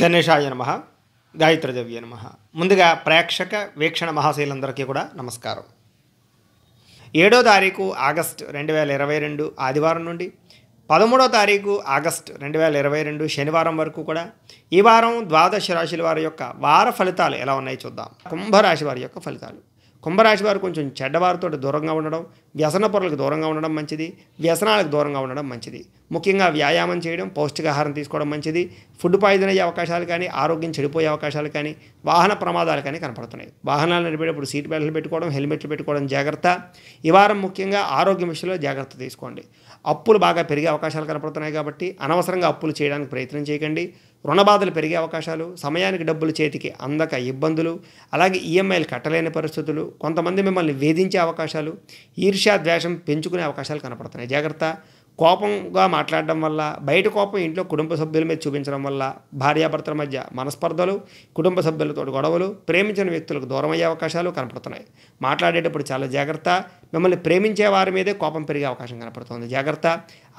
గణేశాయ నమ గాయత్రదేవ్య నమ ముందుగా ప్రేక్షక వీక్షణ మహాశైలందరికీ కూడా నమస్కారం ఏడో తారీఖు ఆగస్ట్ రెండు వేల ఇరవై రెండు ఆదివారం నుండి పదమూడో తారీఖు ఆగస్ట్ రెండు వేల ఇరవై రెండు శనివారం వరకు కూడా ఈ వారం ద్వాదశ రాశుల వారి యొక్క వార ఫలితాలు ఎలా ఉన్నాయో చూద్దాం కుంభరాశి వారి యొక్క ఫలితాలు కుంభరాశి వారు కొంచెం చెడ్డవారితో దూరంగా ఉండడం వ్యసన పొరలకు దూరంగా ఉండడం మంచిది వ్యసనాలకు దూరంగా ఉండడం మంచిది ముఖ్యంగా వ్యాయామం చేయడం పౌష్టికాహారం తీసుకోవడం మంచిది ఫుడ్ పాయిజన్ అయ్యే అవకాశాలు కానీ ఆరోగ్యం చెడిపోయే అవకాశాలు కానీ వాహన ప్రమాదాలు కానీ కనపడుతున్నాయి వాహనాలు నడిపేటప్పుడు సీట్ బెల్ట్లు పెట్టుకోవడం హెల్మెట్లు పెట్టుకోవడం జాగ్రత్త ఈ వారం ముఖ్యంగా ఆరోగ్యం విషయంలో జాగ్రత్త తీసుకోండి అప్పులు బాగా పెరిగే అవకాశాలు కనపడుతున్నాయి కాబట్టి అనవసరంగా అప్పులు చేయడానికి ప్రయత్నం చేయకండి రుణబాధలు పెరిగే అవకాశాలు సమయానికి డబ్బులు చేతికి అందక ఇబ్బందులు అలాగే ఈఎంఐలు కట్టలేని పరిస్థితులు కొంతమంది మిమ్మల్ని వేధించే అవకాశాలు ఈర్ష్యా ద్వేషం పెంచుకునే అవకాశాలు కనపడుతున్నాయి జాగ్రత్త కోపంగా మాట్లాడడం వల్ల బయట కోపం ఇంట్లో కుటుంబ సభ్యుల మీద చూపించడం వల్ల భార్యాభర్తల మధ్య మనస్పర్ధలు కుటుంబ సభ్యులతో గొడవలు ప్రేమించిన వ్యక్తులకు దూరం అయ్యే అవకాశాలు కనపడుతున్నాయి మాట్లాడేటప్పుడు చాలా జాగ్రత్త మిమ్మల్ని ప్రేమించే వారి మీదే కోపం పెరిగే అవకాశం కనపడుతుంది జాగ్రత్త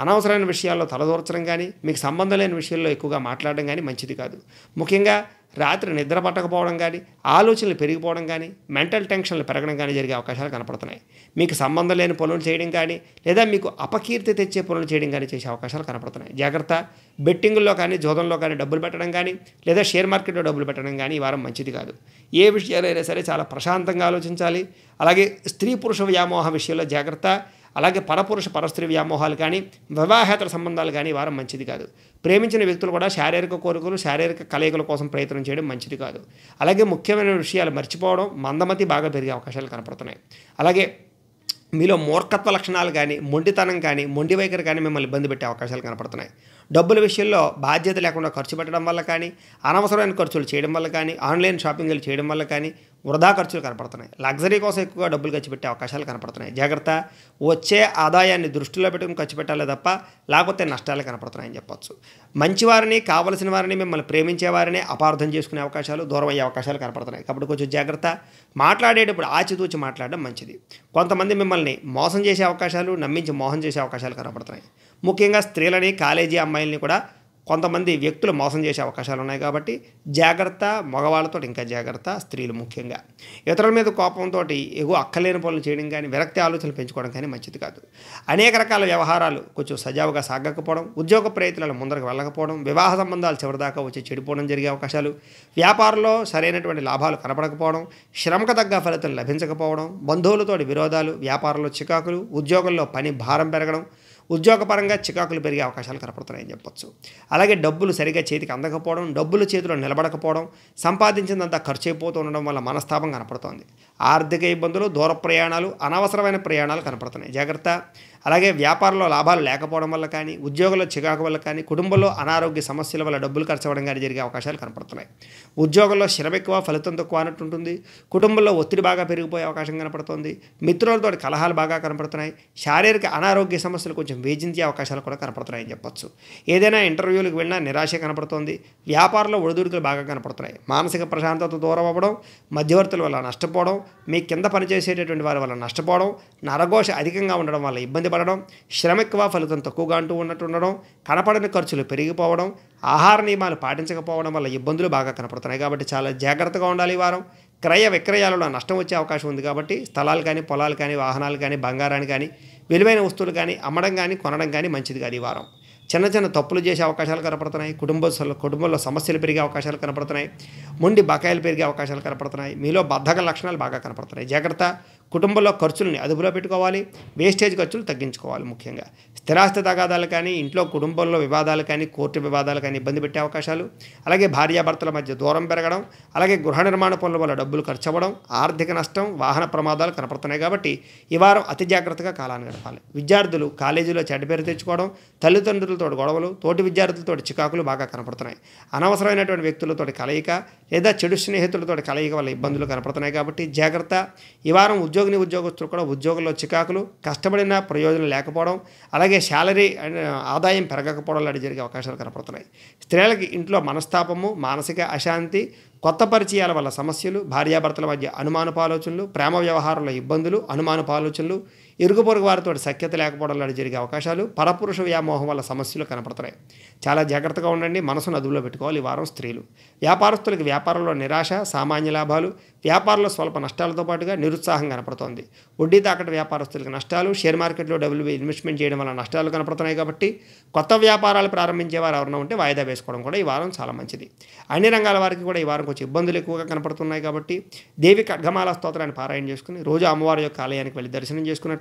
అనవసరమైన విషయాల్లో తలదూర్చడం కానీ మీకు సంబంధం లేని విషయాల్లో ఎక్కువగా మాట్లాడడం కానీ మంచిది కాదు ముఖ్యంగా రాత్రి నిద్ర పట్టకపోవడం కానీ ఆలోచనలు పెరిగిపోవడం కానీ మెంటల్ టెన్షన్లు పెరగడం కానీ జరిగే అవకాశాలు కనపడుతున్నాయి మీకు సంబంధం లేని పనులు చేయడం కానీ లేదా మీకు అపకీర్తి తెచ్చే పనులు చేయడం కానీ చేసే అవకాశాలు కనపడుతున్నాయి జాగ్రత్త బెట్టింగ్లో కానీ జోదంలో కానీ డబ్బులు పెట్టడం కానీ లేదా షేర్ మార్కెట్లో డబ్బులు పెట్టడం కానీ ఈ వారం మంచిది కాదు ఏ విషయాలైనా సరే చాలా ప్రశాంతంగా ఆలోచించాలి అలాగే స్త్రీ పురుష వ్యామోహ విషయంలో జాగ్రత్త అలాగే పరపురుష పరస్త్రీ వ్యామోహాలు కానీ వివాహేతర సంబంధాలు కానీ వారం మంచిది కాదు ప్రేమించిన వ్యక్తులు కూడా శారీరక కోరికలు శారీరక కలయికల కోసం ప్రయత్నం చేయడం మంచిది కాదు అలాగే ముఖ్యమైన విషయాలు మర్చిపోవడం మందమతి బాగా పెరిగే అవకాశాలు కనపడుతున్నాయి అలాగే మీలో మూర్ఖత్వ లక్షణాలు కానీ మొండితనం కానీ మొండి వైఖరి కానీ మిమ్మల్ని ఇబ్బంది పెట్టే అవకాశాలు కనపడుతున్నాయి డబ్బుల విషయంలో బాధ్యత లేకుండా ఖర్చు పెట్టడం వల్ల కానీ అనవసరమైన ఖర్చులు చేయడం వల్ల కానీ ఆన్లైన్ షాపింగ్లు చేయడం వల్ల కానీ వృధా ఖర్చులు కనపడుతున్నాయి లగ్జరీ కోసం ఎక్కువగా డబ్బులు ఖర్చు పెట్టే అవకాశాలు కనపడుతున్నాయి జాగ్రత్త వచ్చే ఆదాయాన్ని దృష్టిలో పెట్టుకుని ఖర్చు పెట్టాలి తప్ప లేకపోతే నష్టాలు కనపడుతున్నాయని చెప్పొచ్చు మంచివారిని కావలసిన వారిని మిమ్మల్ని ప్రేమించేవారిని అపార్థం చేసుకునే అవకాశాలు దూరం అయ్యే అవకాశాలు కనపడుతున్నాయి కాబట్టి కొంచెం జాగ్రత్త మాట్లాడేటప్పుడు ఆచితూచి మాట్లాడడం మంచిది కొంతమంది మిమ్మల్ని మోసం చేసే అవకాశాలు నమ్మించి మోసం చేసే అవకాశాలు కనపడుతున్నాయి ముఖ్యంగా స్త్రీలని కాలేజీ అమ్మాయిల్ని కూడా కొంతమంది వ్యక్తులు మోసం చేసే అవకాశాలు ఉన్నాయి కాబట్టి జాగ్రత్త మగవాళ్ళతో ఇంకా జాగ్రత్త స్త్రీలు ముఖ్యంగా ఇతరుల మీద కోపంతో ఎగువ అక్కలేని పనులు చేయడం కానీ విరక్తి ఆలోచనలు పెంచుకోవడం కానీ మంచిది కాదు అనేక రకాల వ్యవహారాలు కొంచెం సజావుగా సాగకపోవడం ఉద్యోగ ప్రయత్నాలు ముందరకు వెళ్ళకపోవడం వివాహ సంబంధాలు చివరిదాకా వచ్చి చెడిపోవడం జరిగే అవకాశాలు వ్యాపారంలో సరైనటువంటి లాభాలు కనపడకపోవడం శ్రమకు తగ్గ ఫలితం లభించకపోవడం బంధువులతోటి విరోధాలు వ్యాపారంలో చికాకులు ఉద్యోగంలో పని భారం పెరగడం ఉద్యోగపరంగా చికాకులు పెరిగే అవకాశాలు కనపడుతున్నాయని చెప్పొచ్చు అలాగే డబ్బులు సరిగా చేతికి అందకపోవడం డబ్బులు చేతిలో నిలబడకపోవడం సంపాదించినంత ఖర్చు అయిపోతూ ఉండడం వల్ల మనస్తాపం కనపడుతోంది ఆర్థిక ఇబ్బందులు దూర ప్రయాణాలు అనవసరమైన ప్రయాణాలు కనపడుతున్నాయి జాగ్రత్త అలాగే వ్యాపారంలో లాభాలు లేకపోవడం వల్ల కానీ ఉద్యోగంలో చికాకు వల్ల కానీ కుటుంబంలో అనారోగ్య సమస్యల వల్ల డబ్బులు ఖర్చు అవ్వడం కానీ జరిగే అవకాశాలు కనపడుతున్నాయి ఉద్యోగంలో శ్రమ ఎక్కువ ఫలితం తక్కువ అన్నట్టు ఉంటుంది కుటుంబంలో ఒత్తిడి బాగా పెరిగిపోయే అవకాశం కనపడుతుంది మిత్రులతో కలహాలు బాగా కనపడుతున్నాయి శారీరక అనారోగ్య సమస్యలు కొంచెం వేధించే అవకాశాలు కూడా కనపడుతున్నాయని చెప్పొచ్చు ఏదైనా ఇంటర్వ్యూలకు వెళ్ళినా నిరాశ కనపడుతోంది వ్యాపారంలో ఒడిదుడుకులు బాగా కనపడుతున్నాయి మానసిక ప్రశాంతత దూరం అవ్వడం మధ్యవర్తుల వల్ల నష్టపోవడం మీ కింద పనిచేసేటటువంటి వారి వల్ల నష్టపోవడం నరఘోష అధికంగా ఉండడం వల్ల ఇబ్బంది పడడం శ్రమ ఎక్కువ ఫలితం తక్కువగా అంటూ ఉన్నట్టు ఉండడం కనపడని ఖర్చులు పెరిగిపోవడం ఆహార నియమాలు పాటించకపోవడం వల్ల ఇబ్బందులు బాగా కనపడుతున్నాయి కాబట్టి చాలా జాగ్రత్తగా ఉండాలి ఈ వారం క్రయ విక్రయాలలో నష్టం వచ్చే అవకాశం ఉంది కాబట్టి స్థలాలు కానీ పొలాలు కానీ వాహనాలు కానీ బంగారాన్ని కానీ విలువైన వస్తువులు కానీ అమ్మడం కానీ కొనడం కానీ మంచిది కాదు ఈ వారం చిన్న చిన్న తప్పులు చేసే అవకాశాలు కనపడుతున్నాయి కుటుంబ కుటుంబంలో సమస్యలు పెరిగే అవకాశాలు కనపడుతున్నాయి మొండి బకాయిలు పెరిగే అవకాశాలు కనపడుతున్నాయి మీలో బద్ధక లక్షణాలు బాగా కనపడుతున్నాయి జాగ్రత్త కుటుంబంలో ఖర్చులని అదుపులో పెట్టుకోవాలి వేస్టేజ్ ఖర్చులు తగ్గించుకోవాలి ముఖ్యంగా స్థిరాస్తి తగాదాలు కానీ ఇంట్లో కుటుంబంలో వివాదాలు కానీ కోర్టు వివాదాలు కానీ ఇబ్బంది పెట్టే అవకాశాలు అలాగే భార్యాభర్తల మధ్య దూరం పెరగడం అలాగే గృహ నిర్మాణ పనుల వల్ల డబ్బులు ఖర్చు అవ్వడం ఆర్థిక నష్టం వాహన ప్రమాదాలు కనపడుతున్నాయి కాబట్టి ఈ వారం అతి జాగ్రత్తగా కాలాన్ని గడపాలి విద్యార్థులు కాలేజీలో చెడ్డ పేరు తెచ్చుకోవడం తల్లిదండ్రులతో గొడవలు తోటి విద్యార్థులతో చికాకులు బాగా కనపడుతున్నాయి అనవసరమైనటువంటి వ్యక్తులతో కలయిక లేదా చెడు స్నేహితులతో కలయిక వల్ల ఇబ్బందులు కనపడుతున్నాయి కాబట్టి జాగ్రత్త ఈ వారం ఉద్యోగ ఉద్యోగిని ఉద్యోగస్తులు కూడా ఉద్యోగంలో చికాకులు కష్టపడిన ప్రయోజనం లేకపోవడం అలాగే శాలరీ ఆదాయం పెరగకపోవడం లాంటి జరిగే అవకాశాలు కనపడుతున్నాయి స్త్రీలకి ఇంట్లో మనస్తాపము మానసిక అశాంతి కొత్త పరిచయాల వల్ల సమస్యలు భార్యాభర్తల మధ్య అనుమానపాలోచనలు ప్రేమ వ్యవహారంలో ఇబ్బందులు అనుమానపాలోచనలు ఇరుగు పొరుగు వారితో సఖ్యత లేకపోవడం వల్ల జరిగే అవకాశాలు పరపురుష వ్యామోహం వల్ల సమస్యలు కనపడతాయి చాలా జాగ్రత్తగా ఉండండి మనసును అదుపులో పెట్టుకోవాలి ఈ వారం స్త్రీలు వ్యాపారస్తులకు వ్యాపారంలో నిరాశ సామాన్య లాభాలు వ్యాపారంలో స్వల్ప నష్టాలతో పాటుగా నిరుత్సాహం కనపడుతోంది వడ్డీ తాకట వ్యాపారస్తులకు నష్టాలు షేర్ మార్కెట్లో డబ్బులు ఇన్వెస్ట్మెంట్ చేయడం వల్ల నష్టాలు కనపడుతున్నాయి కాబట్టి కొత్త వ్యాపారాలు ప్రారంభించేవారు ఎవరైనా ఉంటే వాయిదా వేసుకోవడం కూడా ఈ వారం చాలా మంచిది అన్ని రంగాల వారికి కూడా ఈ వారం కొంచెం ఇబ్బందులు ఎక్కువగా కనపడుతున్నాయి కాబట్టి దేవి ఖడ్గమాల స్తోత్రాన్ని పారాయణ చేసుకుని రోజు అమ్మవారి యొక్క ఆలయానికి వెళ్ళి దర్శనం చేసుకున్నట్టు